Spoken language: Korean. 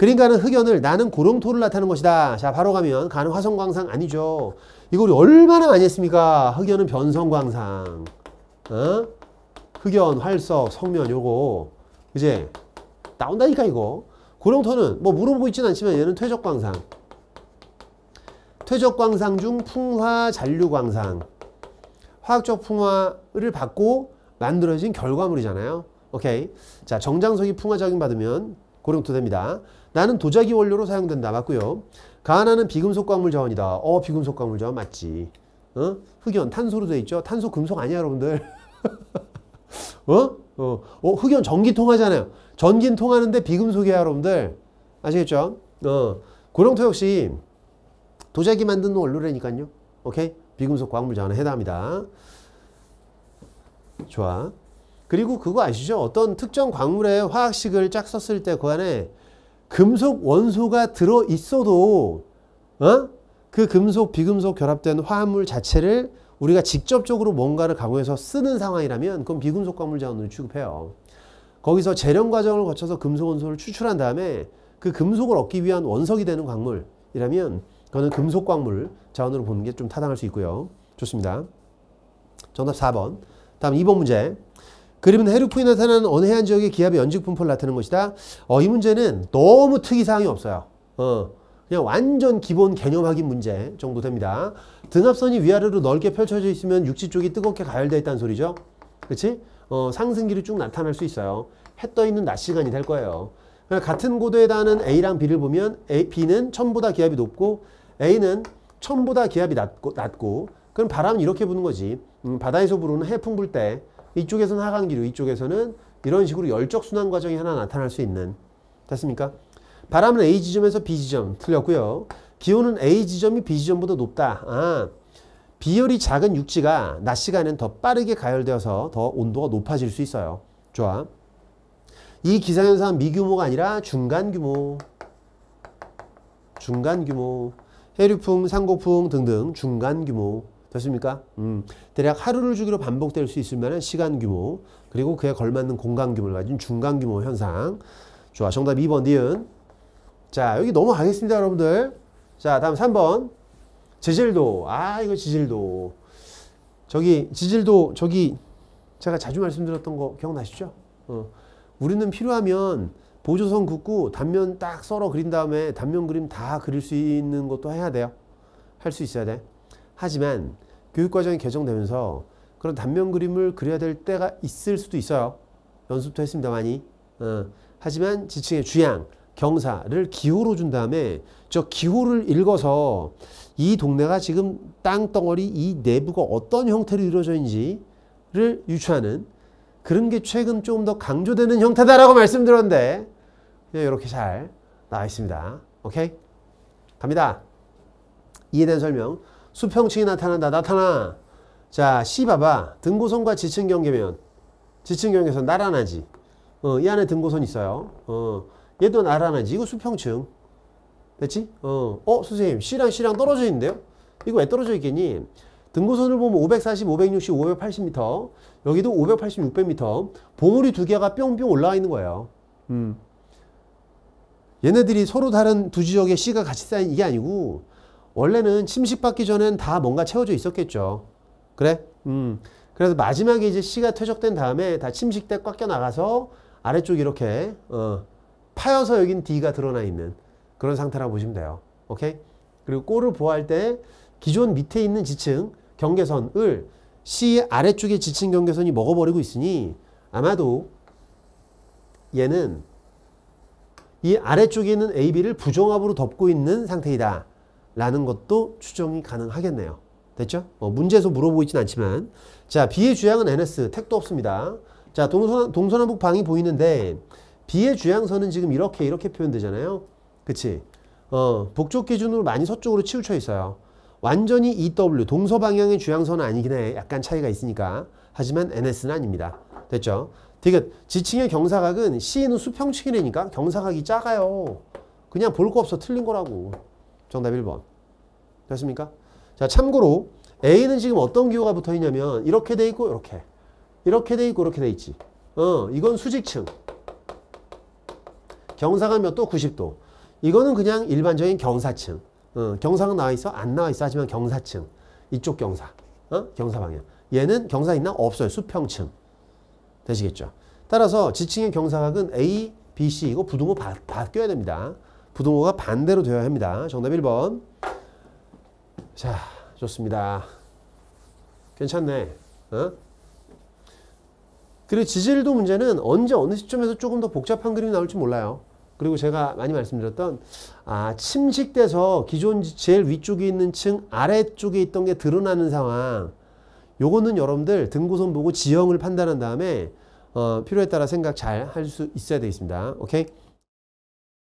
그러니까는 흑연을 나는 고령토를 나타낸 것이다. 자, 바로 가면 가는 화성광상 아니죠. 이거 우리 얼마나 많이 했습니까? 흑연은 변성광상. 어? 흑연, 활석, 성면 요거. 이제 나온다니까 이거. 고령토는 뭐 물어보고 있진 않지만 얘는 퇴적광상. 퇴적광상 중 풍화 잔류광상. 화학적 풍화를 받고 만들어진 결과물이잖아요. 오케이. 자, 정장석이 풍화 작용 받으면 고령토 됩니다. 나는 도자기 원료로 사용된다. 맞고요. 가나는 비금속 광물 자원이다. 어, 비금속 광물 자원 맞지. 어? 흑연 탄소로 돼 있죠. 탄소 금속 아니야, 여러분들. 어? 어, 어 흑연 전기 통하잖아요. 전기는 통하는데 비금속이야, 여러분들. 아시겠죠? 어, 고령토 역시 도자기 만든 원료라니까요. 오케이? 비금속 광물 자원에 해당합니다. 좋아. 그리고 그거 아시죠? 어떤 특정 광물의 화학식을 짝 썼을 때 그 안에 금속 원소가 들어 있어도 어? 그 금속 비금속 결합된 화합물 자체를 우리가 직접적으로 뭔가를 강화해서 쓰는 상황이라면 그건 비금속 광물 자원을 취급해요. 거기서 재련 과정을 거쳐서 금속 원소를 추출한 다음에 그 금속을 얻기 위한 원석이 되는 광물이라면 그거는 금속 광물 자원으로 보는 게 좀 타당할 수 있고요. 좋습니다. 정답 4번. 다음 2번 문제. 그림은 해루프이 나타나는 어느 해안 지역의 기압의 연직 분포를 나타내는 것이다. 어, 이 문제는 너무 특이사항이 없어요. 어, 그냥 완전 기본 개념 확인 문제 정도 됩니다. 등압선이 위아래로 넓게 펼쳐져 있으면 육지 쪽이 뜨겁게 가열되어 있다는 소리죠. 그렇지? 어, 상승길이 쭉 나타날 수 있어요. 해떠 있는 낮 시간이 될 거예요. 그러니까 같은 고도에 닿는 A랑 B를 보면 A, B는 1보다 기압이 높고 A는 1보다 기압이 낮고, 낮고 그럼 바람은 이렇게 부는 거지. 음, 바다에서 부르는 해풍 불때 이쪽에서는 하강 기류, 이쪽에서는 이런 식으로 열적 순환 과정이 하나 나타날 수 있는 됐습니까? 바람은 A 지점에서 B 지점 틀렸고요. 기온은 A 지점이 B 지점보다 높다. 아, 비열이 작은 육지가 낮 시간엔 더 빠르게 가열되어서 더 온도가 높아질 수 있어요. 좋아. 이 기상현상은 미규모가 아니라 중간 규모. 중간 규모. 해류풍, 상고풍 등등 중간 규모. 됐습니까? 음, 대략 하루를 주기로 반복될 수 있을 만한 시간 규모, 그리고 그에 걸맞는 공간 규모를 가진 중간 규모 현상. 좋아, 정답 2번 니은. 자, 여기 넘어가겠습니다, 여러분들. 자, 다음 3번. 지질도. 아, 이거 지질도. 저기, 지질도, 저기, 제가 자주 말씀드렸던 거 기억나시죠? 어. 우리는 필요하면 보조선 긋고 단면 딱 썰어 그린 다음에 단면 그림 다 그릴 수 있는 것도 해야 돼요. 할 수 있어야 돼. 하지만 교육과정이 개정되면서 그런 단면 그림을 그려야 될 때가 있을 수도 있어요. 연습도 했습니다, 많이. 어, 하지만 지층의 주양, 경사를 기호로 준 다음에 저 기호를 읽어서 이 동네가 지금 땅덩어리 이 내부가 어떤 형태로 이루어져 있는지를 유추하는 그런 게 최근 조금 더 강조되는 형태다라고 말씀드렸는데 예, 이렇게 잘 나와 있습니다. 오케이? 갑니다. 이해된 설명. 수평층이 나타난다. 나타나. 자, C 봐봐. 등고선과 지층 경계면 지층 경계선 날아나지 어, 이 안에 등고선 있어요. 어, 얘도 날아나지 이거 수평층. 됐지? 어, 어, 선생님. C랑 C랑 떨어져 있는데요? 이거 왜 떨어져 있겠니? 등고선을 보면 540, 560, 580m. 여기도 580, 600m. 봉우리 두 개가 뿅뿅 올라와 있는 거예요. 음. 얘네들이 서로 다른 두지역의 C가 같이 쌓인 이게 아니고 원래는 침식받기 전엔 다 뭔가 채워져 있었겠죠. 그래? 음. 그래서 마지막에 이제 씨가 퇴적된 다음에 다 침식대 꽉껴 나가서 아래쪽 이렇게 어, 파여서 여긴 D가 드러나 있는 그런 상태라고 보시면 돼요. 오케이? 그리고 골을 보호할 때 기존 밑에 있는 지층 경계선을 C 아래쪽의 지층 경계선이 먹어버리고 있으니 아마도 얘는 이 아래쪽에 있는 AB를 부정합으로 덮고 있는 상태이다. 라는 것도 추정이 가능하겠네요. 됐죠? 어, 문제에서 물어보이진 않지만 자 B의 주향은 NS 택도 없습니다. 자동서 동서남북 방이 보이는데 B의 주향선은 지금 이렇게 이렇게 표현되잖아요. 그치? 어, 북쪽 기준으로 많이 서쪽으로 치우쳐 있어요. 완전히 EW 동서 방향의 주향선은 아니긴 해. 약간 차이가 있으니까. 하지만 NS는 아닙니다. 됐죠? 디귿 지층의 경사각은 C는 수평층이니까 경사각이 작아요. 그냥 볼 거 없어 틀린 거라고. 정답 1번. 됐습니까? 자, 참고로 A는 지금 어떤 기호가 붙어 있냐면 이렇게 돼 있고 이렇게. 이렇게 돼 있고 이렇게 돼 있지. 어, 이건 수직층. 경사각 몇도? 90도. 이거는 그냥 일반적인 경사층. 어, 경사각 나와 있어? 안 나와 있어. 하지만 경사층. 이쪽 경사. 어? 경사 방향. 얘는 경사 있나? 없어요. 수평층. 되시겠죠? 따라서 지층의 경사각은 A, B, C 이거 부등호 바, 바뀌어야 됩니다. 부등호가 반대로 되어야 합니다. 정답 1번. 자, 좋습니다. 괜찮네. 어? 그리고 지질도 문제는 언제 어느 시점에서 조금 더 복잡한 그림이 나올지 몰라요. 그리고 제가 많이 말씀드렸던 아 침식돼서 기존 제일 위쪽에 있는 층 아래쪽에 있던 게 드러나는 상황 요거는 여러분들 등고선 보고 지형을 판단한 다음에 어, 필요에 따라 생각 잘 할 수 있어야 되겠습니다. 오케이?